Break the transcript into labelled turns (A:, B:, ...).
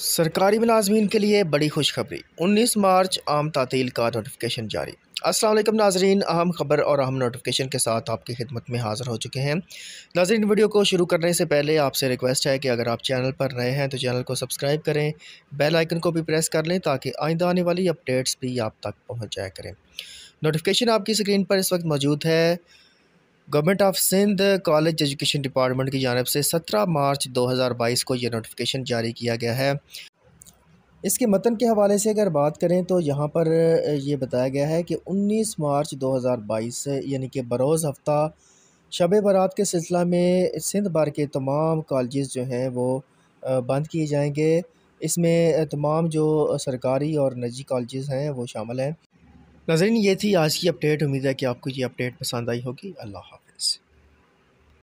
A: सरकारी मुलाजमीन के लिए बड़ी खुशखबरी 19 मार्च आम तातील का नोटिफिकेशन जारी असलम नाजरीन अहम खबर और अहम नोटिफिकेशन के साथ आपकी खिदमत में हाज़िर हो चुके हैं नाजरीन वीडियो को शुरू करने से पहले आपसे रिक्वेस्ट है कि अगर आप चैनल पर नए हैं तो चैनल को सब्सक्राइब करें बेल आइकन को भी प्रेस कर लें ताकि आइंदा आने वाली अपडेट्स भी आप तक पहुँच जाया करें नोटिफिकेशन आपकी स्क्रीन पर इस वक्त मौजूद है government of Sindh college education department की जानब से 17 मार्च 2022 को यह नोटिफिकेशन जारी किया गया है इसके मतन के हवाले से अगर बात करें तो यहाँ पर यह बताया गया है कि 19 मार्च 2022 यानी कि बरोज़ हफ़्ता शब बारात के सिलसिला में सिंध भर के तमाम कॉलेज जो हैं वो बंद किए जाएंगे इसमें तमाम जो सरकारी और निजी कॉलेज हैं वो शामिल हैं नाजरीन ये थी आज की अपडेट उम्मीद है कि आपको ये अपडेट पसंद आई होगी अल्लाह हाफिज़